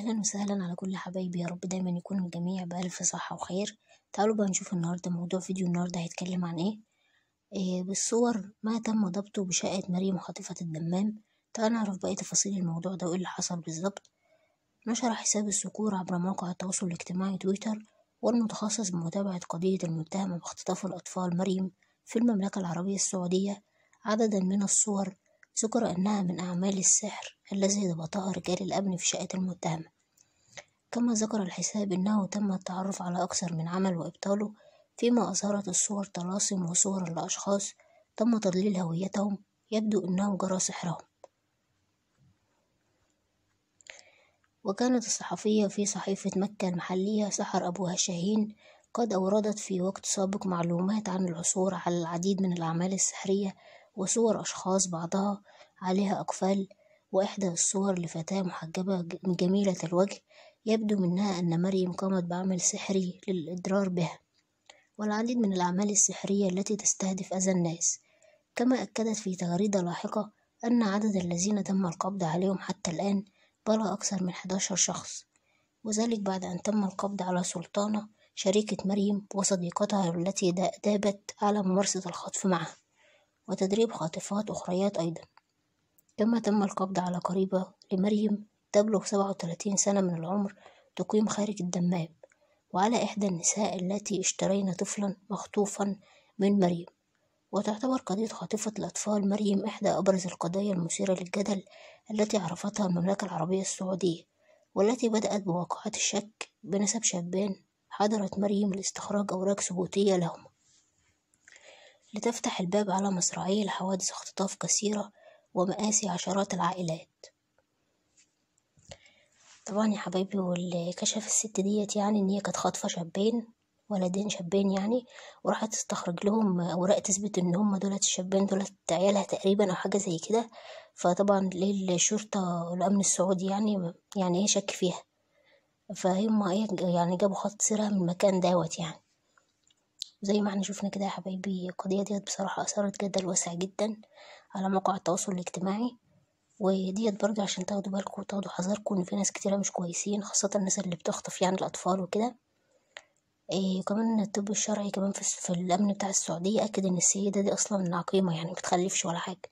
أهلا وسهلا على كل حبايبي يا رب دايما يكون الجميع بألف صحة وخير تعالوا بقى نشوف النهاردة موضوع فيديو النهاردة هيتكلم عن ايه, إيه بالصور ما تم ضبطه بشقة مريم خاطفة الدمام تعالوا نعرف بقى إيه تفاصيل الموضوع ده وايه اللي حصل بالظبط نشر حساب الذكور عبر موقع التواصل الاجتماعي تويتر والمتخصص بمتابعة قضية المتهمة باختطاف الأطفال مريم في المملكة العربية السعودية عددا من الصور ذكر أنها من أعمال السحر الذي ضبطها رجال الأمن في شقة المتهمة كما ذكر الحساب أنه تم التعرف على أكثر من عمل وإبطاله فيما أظهرت الصور طلاسم وصور لأشخاص تم تضليل هويتهم يبدو أنه جرى سحرهم وكانت الصحفية في صحيفة مكة المحلية سحر أبوها شاهين قد أوردت في وقت سابق معلومات عن العثور على العديد من الأعمال السحرية وصور أشخاص بعضها عليها أقفال وإحدى الصور لفتاة محجبة جميلة الوجه يبدو منها أن مريم قامت بعمل سحري للإضرار بها والعديد من الأعمال السحرية التي تستهدف أذى الناس كما أكدت في تغريدة لاحقة أن عدد الذين تم القبض عليهم حتى الآن بلغ أكثر من 11 شخص وذلك بعد أن تم القبض على سلطانة شريكة مريم وصديقتها التي دابت على ممارسة الخطف معها وتدريب خاطفات أخريات أيضا كما تم القبض على قريبة لمريم تبلغ سبعة وتلاتين سنة من العمر تقيم خارج الدمام وعلى إحدى النساء التي اشترين طفلا مخطوفا من مريم وتعتبر قضية خاطفة الأطفال مريم إحدى أبرز القضايا المثيرة للجدل التي عرفتها المملكة العربية السعودية والتي بدأت بواقعات الشك بنسب شابين حضرت مريم لاستخراج أوراق ثبوتية لهما لتفتح الباب على مصراعيه لحوادث اختطاف كثيرة ومآسي عشرات العائلات طبعا يا حبايبي واللي كشف الست ديت يعني ان هي كانت خاطفة شابين ولدين شابين يعني وراحت تستخرج لهم اوراق تثبت ان هم دولت الشابين دولت عيالها تقريبا او حاجه زي كده فطبعا ليه الشرطه والامن السعودي يعني يعني ايه شك فيها فهم إيه يعني جابوا خط سيرها من المكان دوت يعني زي ما احنا شفنا كده يا حبايبي القضية ديت بصراحة أثارت جدل واسع جدا على مواقع التواصل الاجتماعي وديت برضه عشان تاخدوا بالكم وتاخدوا حذركم ان في ناس كتيرة مش كويسين خاصة الناس اللي بتخطف يعني الأطفال وكده إيه كمان الطب الشرعي كمان في, في الأمن بتاع السعودية أكد إن السيدة دي أصلا عقيمة يعني متخلفش ولا حاجة